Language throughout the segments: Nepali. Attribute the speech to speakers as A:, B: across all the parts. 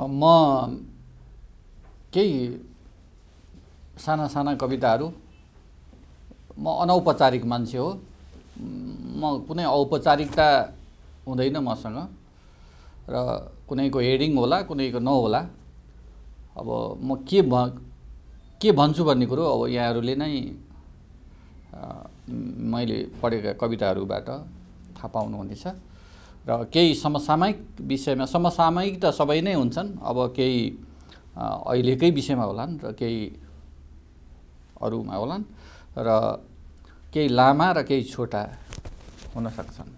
A: म केही साना साना कविताहरू म अनौपचारिक मान्छे हो म कुनै औपचारिकता हुँदैन मसँग र कुनैको हेडिङ होला कुनैको नहोला अब म के भ के भन्छु भन्ने कुरो अब यहाँहरूले नै मैले पढेका कविताहरूबाट थाहा पाउनुहुनेछ र केही समसामयिक विषयमा समसामयिक त सबै नै हुन्छन् अब केही अहिलेकै विषयमा होलान् र केही अरूमा होलान् र केही लामा र केही छोटा हुन सक्छन्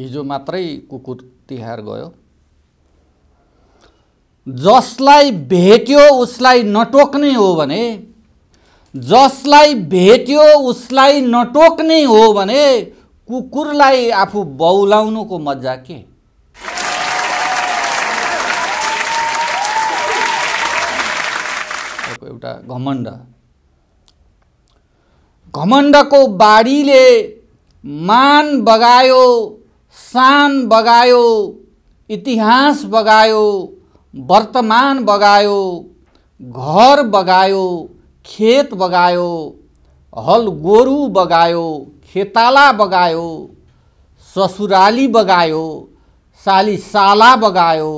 A: हिजो मात्रै कुकुर तिहार गयो जसलाई भेट्यो उसलाई नटोक्ने हो भने जसलाई भेट्यो उसलाई नटोक्ने हो भने कुकुरलाई आफू बौलाउनुको मजा के एउटा घमण्ड घमण्डको बाढीले मान बगायो शान बगायो इतिहास बगायो वर्तमान बगायो घर बगायो खेत बगायो हल गोरु बगायो खेताला बगायो ससुराली बगायो साला बगायो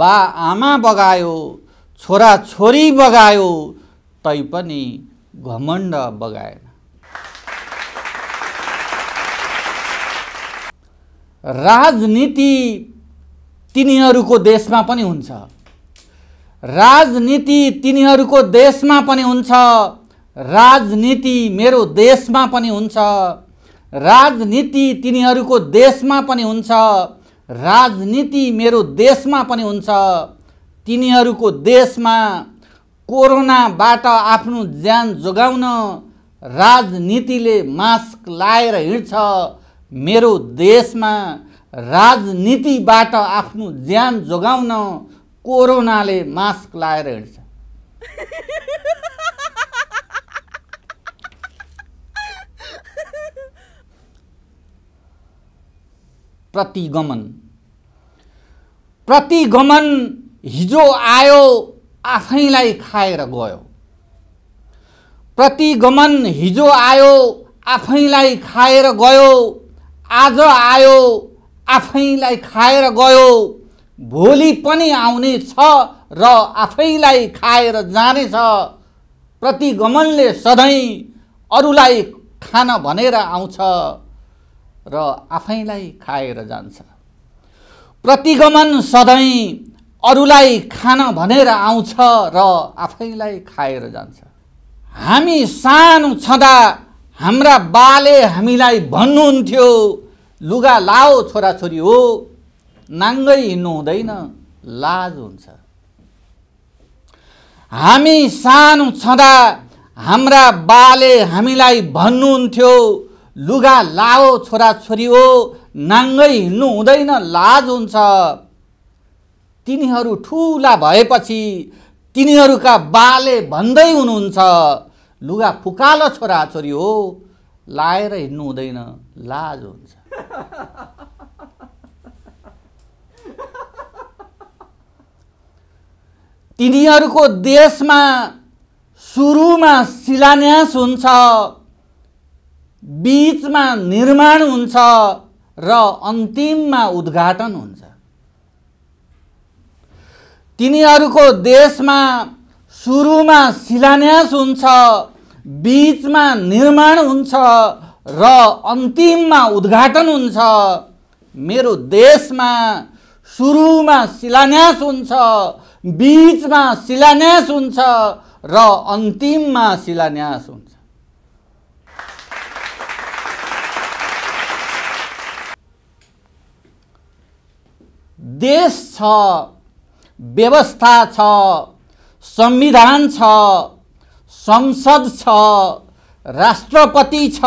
A: बा आमा बगायो छोरा छोरी बगायो तै पनि घमण्ड बगाएन राजनीति तिनीहरूको देशमा पनि हुन्छ राजनीति तिनीहरूको देशमा पनि हुन्छ राजनीति मेरो देशमा पनि हुन्छ राजनीति तिनीहरूको देशमा पनि हुन्छ राजनीति मेरो देशमा पनि हुन्छ तिनीहरूको देशमा कोरोनाबाट आफ्नो ज्यान जोगाउन राजनीतिले मास्क लाएर हिँड्छ मेरो देशमा राजनीतिबाट आफ्नो ज्यान जोगाउन कोरोनाले मास्क लाएर हिँड्छ प्रतिगमन प्रतिगमन हिजो आयो आफैलाई खाएर गयो प्रतिगमन हिजो आयो आफैलाई खाएर गयो आज आयो आफैलाई खाएर गयो भोलि पनि आउने छ र आफैलाई खाएर जानेछ प्रतिगमनले सधैँ अरूलाई खान भनेर आउँछ र आफैलाई खाएर जान्छ प्रतिगमन सधैँ अरूलाई खान भनेर आउँछ र आफैलाई खाएर जान्छ हामी सानो छँदा हाम्रा बाले हामीलाई भन्नुहुन्थ्यो लुगा लाओ छोराछोरी हो नाङ्गै हिँड्नु हुँदैन लाज हुन्छ हामी सानो छँदा हाम्रा बाले हामीलाई भन्नुहुन्थ्यो लुगा लाओ छोराछोरी हो नाङ्गै हिँड्नु हुँदैन लाज हुन्छ तिनीहरू ठुला भएपछि तिनीहरूका बाले भन्दै हुनुहुन्छ लुगा फुकाल छोराछोरी हो लाएर हिँड्नु हुँदैन लाज हुन्छ तिनीहरूको देशमा सुरुमा शिलान्यास हुन्छ बिचमा निर्माण हुन्छ र अन्तिममा उद्घाटन हुन्छ तिनीहरूको देशमा सुरुमा शिलान्यास हुन्छ बिचमा निर्माण हुन्छ र अन्तिममा उद्घाटन हुन्छ मेरो देशमा सुरुमा शिलान्यास हुन्छ बिचमा शिलान्यास हुन्छ र अन्तिममा शिलान्यास हुन्छ देश छ व्यवस्था छ संविधान छ संसद छ राष्ट्रपति छ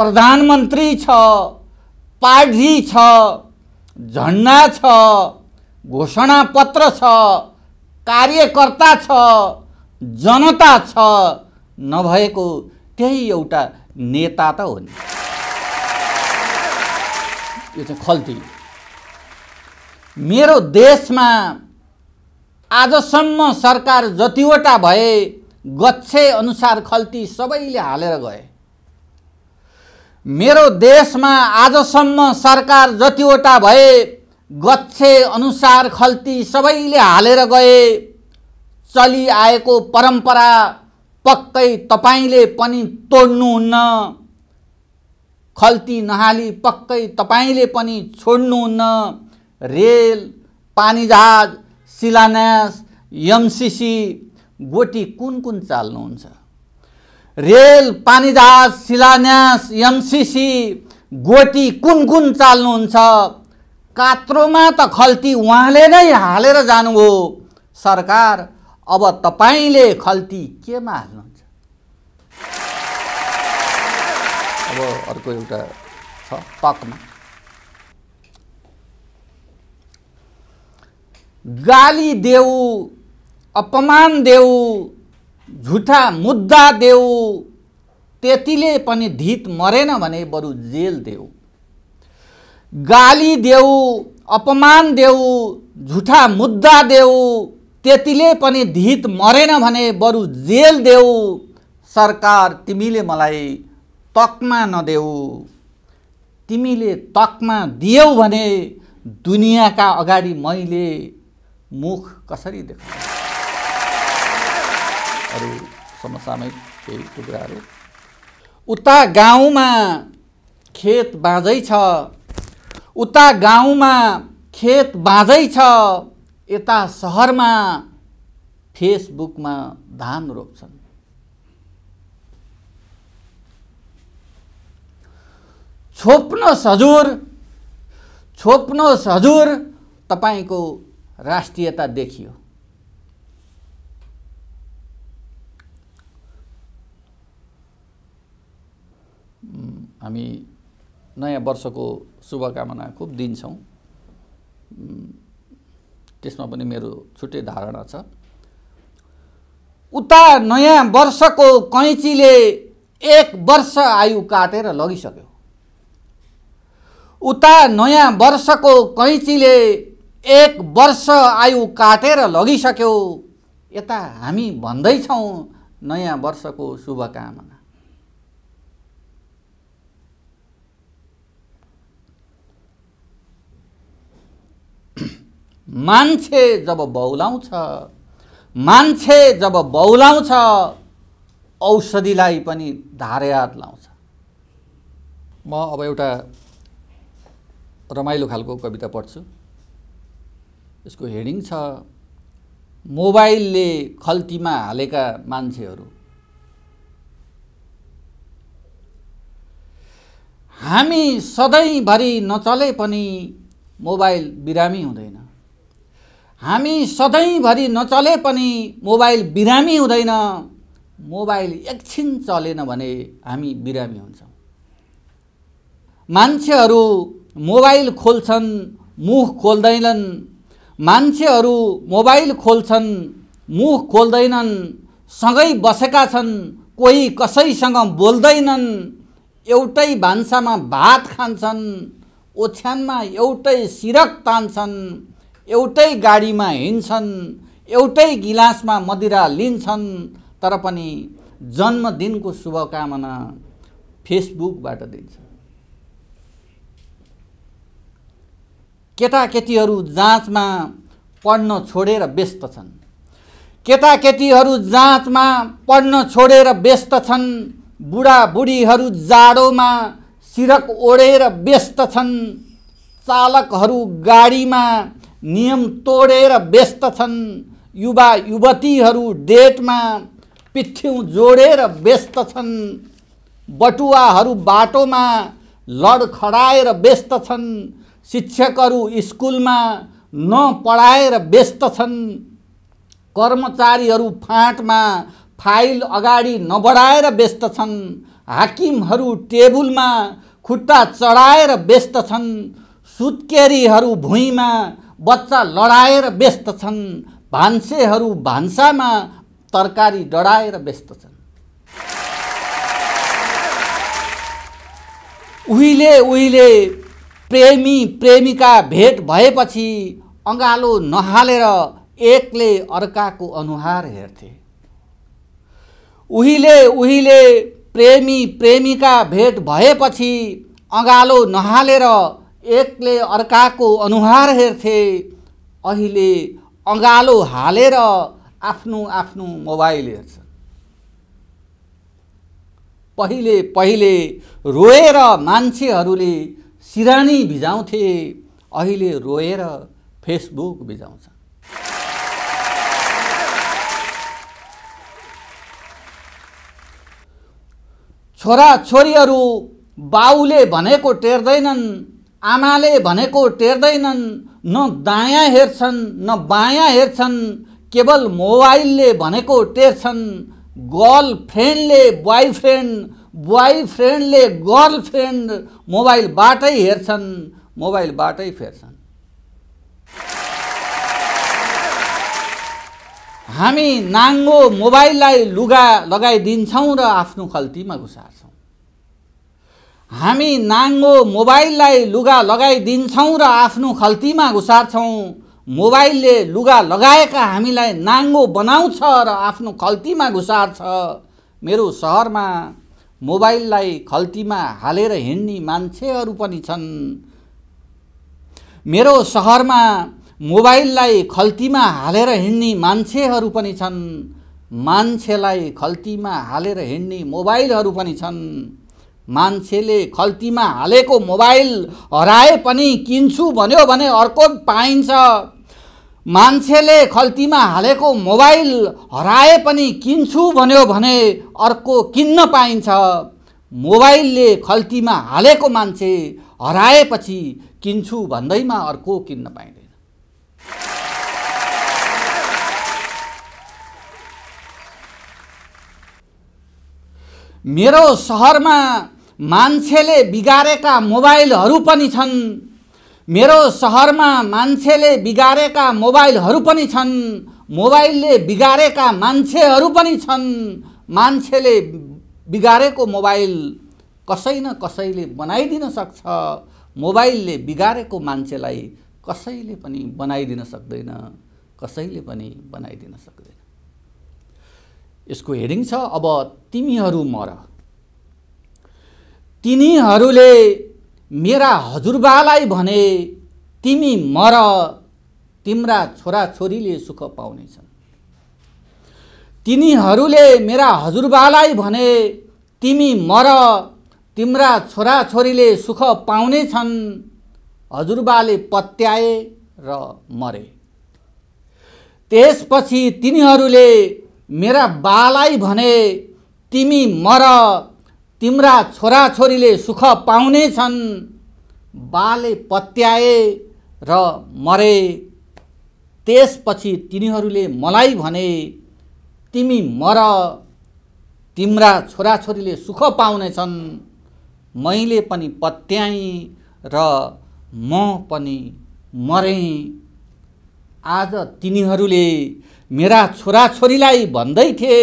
A: प्रधानमन्त्री छ पार्टी छ झन्डा छ घोषणापत्र छ कार्यकर्ता छ जनता छ नभएको त्यही एउटा नेता त हो नि यो चाहिँ खल्ती मेरो देशमा आजसम्म सरकार जतिवटा भए गच्छे अनुसार खल्ती सबैले हालेर गए मेरो देशमा आजसम्म सरकार जतिवटा भए गच्छे अनुसार खल्ती सबैले हालेर गए चलिआएको परम्परा पक्कै तपाईँले पनि तोड्नुहुन्न खल्ती नहाली पक्कै तपाईँले पनि छोड्नुहुन्न रेल पानीजहाज शिलान्यास एमसिसी गोटी कुन कुन चाल्नुहुन्छ रेल पानीजहाज शिलान्यास एमसिसी गोटी कुन कुन चाल्नुहुन्छ कात्रोमा त खल्ती उहाँले नै हालेर जानु हो सरकार अब तपाईँले खल्ती केमा हाल्नुहुन्छ अब अर्को एउटा छ तकमा गाली देऊ अपमान देऊ झुठा मुद्दा देऊ त्यतिले पनि धित मरेन भने बरु जेल देऊ गाली देऊ अपमान देऊ झुठा मुद्दा देऊ त्यतिले पनि धित मरेन भने बरु जेल देऊ सरकार तिमीले मलाई तक्मा नदेऊ तिमीले तक्मा दियौ भने दुनियाँका अगाडि मैले मुख कसरी देखाउँ अरू समसामयिक केही टुक्राहरू उता गाउँमा खेत बाँझै छ उता गाउँमा खेत बाँझै छ यता सहरमा फेसबुकमा धान रोप्छन् छोप्न सजुर छोप्न सजुर तपाईँको राष्ट्रियता देखियो हामी नयाँ वर्षको शुभकामना खुब दिन्छौँ त्यसमा पनि मेरो छुट्टै धारणा छ उता नयाँ वर्षको कैँचीले एक वर्ष आयु काटेर लगिसक्यो उता नयाँ वर्षको कैँचीले एक वर्ष आयु काटेर लगिसक्यो यता हामी भन्दैछौँ नयाँ वर्षको शुभकामना मान्छे जब बौलाउँछ मान्छे जब बौलाउँछ औषधिलाई पनि हात लाउँछ म अब एउटा रमाइलो खालको कविता पढ्छु यसको हेडिङ छ मोबाइलले खल्तीमा हालेका मान्छेहरू हामी सधैँभरि नचले पनि मोबाइल बिरामी हुँदैन हामी सधैँभरि नचले पनि मोबाइल बिरामी हुँदैन मोबाइल एकछिन चलेन भने हामी बिरामी हुन्छौँ मान्छेहरू मोबाइल खोल्छन् मुख खोल्दैनन् मान्छेहरू मोबाइल खोल्छन् मुख खोल्दैनन् सँगै बसेका छन् कोही कसैसँग बोल्दैनन् एउटै भान्सामा भात खान्छन् ओछ्यानमा एउटै सिरक तान्छन् एउटै गाडीमा हिँड्छन् एउटै गिलासमा मदिरा लिन्छन् तर पनि जन्मदिनको शुभकामना फेसबुकबाट दिन्छ केटाकेटीहरू जाँचमा पढ्न छोडेर व्यस्त छन् केटाकेटीहरू जाँचमा पढ्न छोडेर व्यस्त छन् बुढाबुढीहरू जाडोमा सिरक ओढेर व्यस्त छन् चालकहरू गाडीमा नियम तोडेर व्यस्त छन् युवा युवतीहरू डेटमा पिठ्यौँ जोडेर व्यस्त छन् बटुवाहरू बाटोमा लड खडाएर व्यस्त छन् शिक्षकहरू स्कुलमा नपढाएर व्यस्त छन् कर्मचारीहरू फाँटमा फाइल अगाडि नबढाएर व्यस्त छन् हाकिमहरू टेबुलमा खुट्टा चढाएर व्यस्त छन् सुत्केरीहरू भुइँमा बच्चा लडाएर व्यस्त छन् भान्सेहरू भान्सामा तरकारी डढाएर व्यस्त छन् उहिले उहिले प्रेमी प्रेमिका भेट भएपछि अँगालो नहालेर एकले अर्काको अनुहार हेर्थे उहिले उहिले प्रेमी प्रेमिका भेट भएपछि अँगालो नहालेर एकले अर्काको अनुहार हेर्थे अहिले अँगालो हालेर आफ्नो आफ्नो मोबाइल हेर्छ पहिले पहिले रोएर मान्छेहरूले सिरानी भिजाउँथे अहिले रोएर फेसबुक छोरा छोरीहरू बाउले भनेको टेर्दैनन् आमाले भनेको टेर्दैनन् न दायाँ हेर्छन् न बायाँ हेर्छन् केवल मोबाइलले भनेको टेर्छन् गर्ल फ्रेन्डले बोय फ्रेन्ड बोय फ्रेन्डले गर्ल फ्रेन्ड मोबाइलबाटै हेर्छन् मोबाइलबाटै फेर्छन् हामी नाङ्गो मोबाइललाई लुगा लगाइदिन्छौँ र आफ्नो खल्तीमा घुसार्छौँ हामी नाङ्गो मोबाइललाई लुगा लगाइदिन्छौँ र आफ्नो खल्तीमा घुसार्छौँ मोबाइलले लुगा लगाएका हामीलाई नाङ्गो बनाउँछ र आफ्नो खल्तीमा घुसार्छ मेरो सहरमा मोबाइललाई खल्तीमा हालेर हिँड्ने मान्छेहरू पनि छन् मेरो सहरमा मोबाइललाई खल्तीमा हालेर हिँड्ने मान्छेहरू पनि छन् मान्छेलाई खल्तीमा हालेर हिँड्ने मोबाइलहरू पनि छन् मान्छेले खल्तीमा हालेको मोबाइल हराए पनि किन्छु भन्यो भने अर्को पाइन्छ मान्छेले खल्तीमा हालेको मोबाइल हराए पनि किन्छु भन्यो भने अर्को किन्न पाइन्छ मोबाइलले खल्तीमा हालेको मान्छे हराएपछि किन्छु भन्दैमा अर्को किन्न पाइँदैन मेरो सहरमा मान्छेले बिगारेका मोबाइलहरू पनि छन् मेरो सहरमा मान्छेले बिगारेका मोबाइलहरू पनि छन् मोबाइलले बिगारेका मान्छेहरू पनि छन् मान्छेले बिगारेको मोबाइल कसै न कसैले बनाइदिन सक्छ मोबाइलले बिगारेको मान्छेलाई कसैले पनि बनाइदिन सक्दैन कसैले पनि बनाइदिन सक्दैन यसको हेडिङ छ अब तिमीहरू मर तिनीहरूले मेरा हजुरबालाई भने तिमी मर तिम्रा छोराछोरीले सुख पाउनेछन् तिनीहरूले मेरा हजुरबालाई भने तिमी मर तिम्रा छोराछोरीले सुख पाउनेछन् हजुरबाले पत्याए र मरे त्यसपछि तिनीहरूले मेरा बालाई भने तिमी मर तिम्रा छोराछोरीले सुख पाउने छन् बाले पत्याए र मरे त्यसपछि तिनीहरूले मलाई भने तिमी मर तिम्रा छोराछोरीले सुख पाउनेछन् मैले पनि पत्याएँ र म पनि मरे आज तिनीहरूले मेरा छोराछोरीलाई भन्दै थिए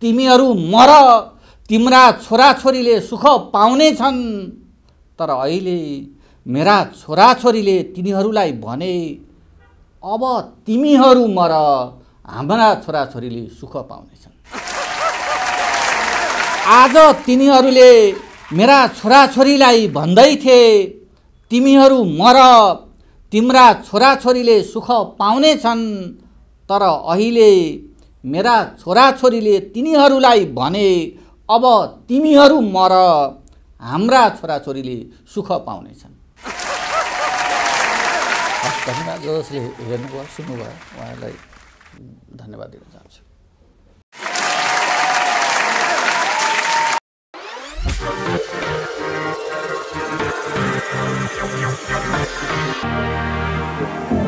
A: तिमीहरू मर तिम्रा छोराछोरीले सुख पाउने छन् तर अहिले मेरा छोराछोरीले तिनीहरूलाई भने अब तिमीहरू मर हाम्रा छोराछोरीले सुख पाउनेछन् आज तिनीहरूले मेरा छोराछोरीलाई भन्दै थिए तिमीहरू मर तिम्रा छोराछोरीले सुख पाउनेछन् तर अहिले मेरा छोराछोरीले तिनीहरूलाई भने अब तिमीहरू मर हाम्रा छोराछोरीले सुख पाउनेछन् धन्यवाद जसले हेर्नुभयो सुन्नुभयो उहाँहरूलाई धन्यवाद दिन चाहन्छु Thank you.